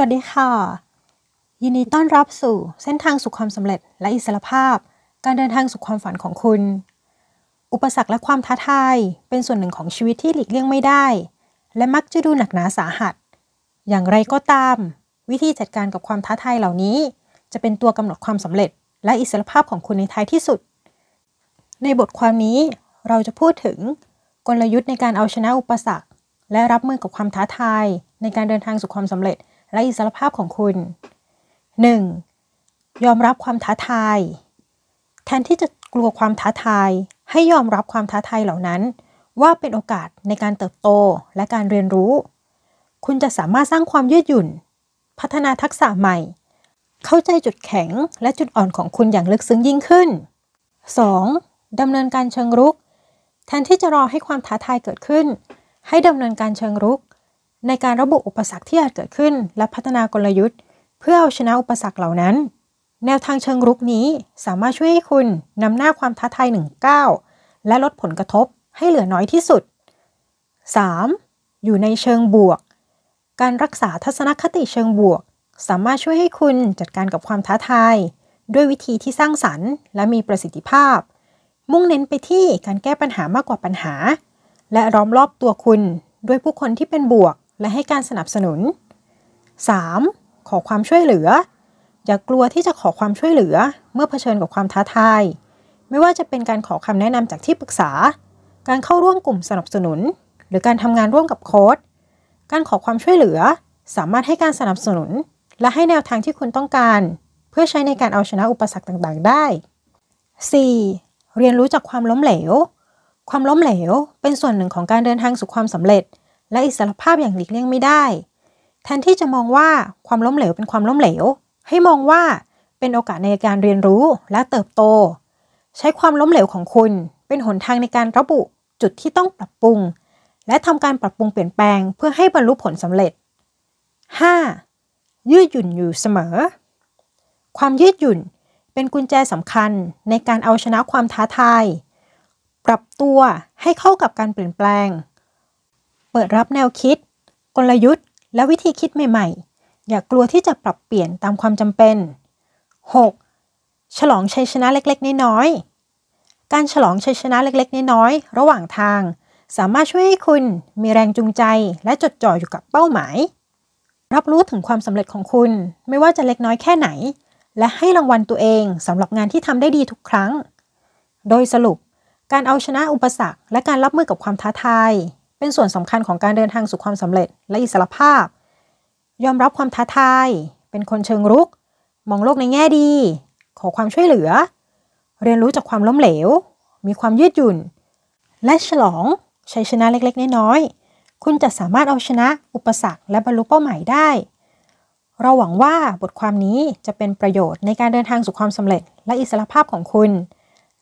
วัสดีค่ะ ยินดีต้อนรับสู่เส้นทางสู่ความสำเร็จ และอิสรภาพ การเดินทางสู่ความฝันของคุณ อุปสรรคและความท้าทายเป็นส่วนหนึ่งของชีวิตที่หลีกเลี่ยงไม่ได้ และมักจะดูหนักหนาสาหัส อย่างไรก็ตาม วิธีจัดการกับความท้าทายเหล่านี้จะเป็นตัวกำหนดความสำเร็จ และอิสรภาพของคุณในท้ายที่สุด ในบทความนี้เราจะพูดถึงกลยุทธ์ในการเอาชนะอุปสรรค และรับมือกับความท้าทายในการเดินทางสู่ความสำเร็จและอิสรภาพของคุณ 1. ยอมรับความท้าทายแทนที่จะกลัวความท้าทายให้ยอมรับความท้าทายเหล่านั้น ว่าเป็นโอกาสในการเติบโตและการเรียนรู้ คุณจะสามารถสร้างความยืดหยุ่น พัฒนาทักษะใหม่ เข้าใจจุดแข็งและจุดอ่อนของคุณอย่างลึกซึ้งยิ่งขึ้น 2. ดำเนินการเชิงรุก แทนที่จะรอให้ความท้าทายเกิดขึ้น ให้ดำเนินการเชิงรุกในการระบุอุปสรรคที่อาจเกิดขึ้น และพัฒนากลยุทธ์ เพื่อเอาชนะอุปสรรคเหล่านั้น แนวทางเชิงรุกนี้สามารถช่วยให้คุณนำหน้าความท้าทายหนึ่งก้าและลดผลกระทบให้เหลือน้อยที่สุด 3. อยู่ในเชิงบวก การรักษาทัศนคติเชิงบวก สามารถช่วยให้คุณจัดการกับความท้าทายด้วยวิธีที่สร้างสรรค์ และมีประสิทธิภาพ มุ่งเน้นไปที่การแก้ปัญหามากกว่าปัญหา และร้อมรอบตัวคุณด้วยผู้คนที่เป็นบวกและให้การสนับสนุน 3. ขอความช่วยเหลืออย่ากลัวที่จะขอความช่วยเหลือ เมื่อเผชิญกับความท้าทาย ไม่ว่าจะเป็นการขอคำแนะนำจากที่ปรึกษา การเข้าร่วมกลุ่มสนับสนุน หรือการทำงานร่วมกับโค้ด การขอความช่วยเหลือ สามารถให้การสนับสนุน และให้แนวทางที่คุณต้องการ เพื่อใช้ในการเอาชนะอุปสรรคต่างๆได้ 4. เรียนรู้จากความล้มเหลว ความล้มเหลวเป็นส่วนหนึ่งของการเดินทางสู่ความสำเร็จและอิสรภาพอย่างหลีกเลี่ยงไม่ได้ แทนที่จะมองว่าความล้มเหลวเป็นความล้มเหลว ให้มองว่าเป็นโอกาสในการเรียนรู้และเติบโต ใช้ความล้มเหลวของคุณ เป็นหนทางในการระบุจุดที่ต้องปรับปรุง และทำการปรับปรุงเปลี่ยนแปลงเพื่อให้บรรลุผลสำเร็จ 5. ยืดหยุ่นอยู่เสมอ ความยืดหยุ่นเป็นกุญแจสำคัญในการเอาชนะความท้าทายปรับตัวให้เข้ากับการเปลี่ยนแปลงเปิดรับแนวคิด กลยุทธ์และวิธีคิดใหม่ๆ อย่ากกลัวที่จะปรับเปลี่ยนตามความจำเป็น 6. ฉลองชัยชนะเล็กๆ น้อยๆ การฉลองชัยชนะเล็กๆ น้อยๆระหว่างทาง สามารถช่วยให้คุณมีแรงจูงใจและจดจ่ออยู่กับเป้าหมาย รับรู้ถึงความสำเร็จของคุณไม่ว่าจะเล็กน้อยแค่ไหน และให้รางวัลตัวเองสำหรับงานที่ทำได้ดีทุกครั้ง โดยสรุป การเอาชนะอุปสรรคและการรับมือกับความท้าทายเป็นส่วนสำคัญของการเดินทางสู่ความสำเร็จและอิสรภาพ ยอมรับความท้าทาย เป็นคนเชิงรุก มองโลกในแง่ดี ขอความช่วยเหลือ เรียนรู้จากความล้มเหลว มีความยืดหยุ่น และฉลองชัยชนะเล็ก ๆ น้อยๆ คุณจะสามารถเอาชนะ อุปสรรคและบรรลุเป้าหมายได้ เราหวังว่าบทความนี้จะเป็นประโยชน์ในการเดินทางสู่ความสำเร็จ และอิสรภาพของคุณ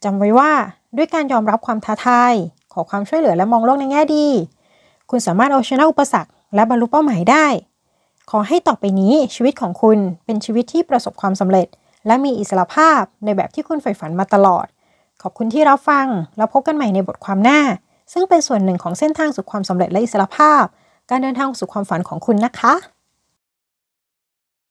จำไว้ว่าด้วยการยอมรับความท้าทายขอความช่วยเหลือและมองโลกในแง่ดี คุณสามารถเอาชนะอุปสรรค และบรรลุเป้าหมายได้ ขอให้ต่อไปนี้ชีวิตของคุณเป็นชีวิตที่ประสบความสำเร็จ และมีอิสรภาพในแบบที่คุณใฝ่ฝันมาตลอด ขอบคุณที่รับฟังแล้วพบกันใหม่ในบทความหน้า ซึ่งเป็นส่วนหนึ่งของเส้นทางสู่ความสำเร็จและอิสรภาพ การเดินทางสู่ความฝันของคุณนะคะ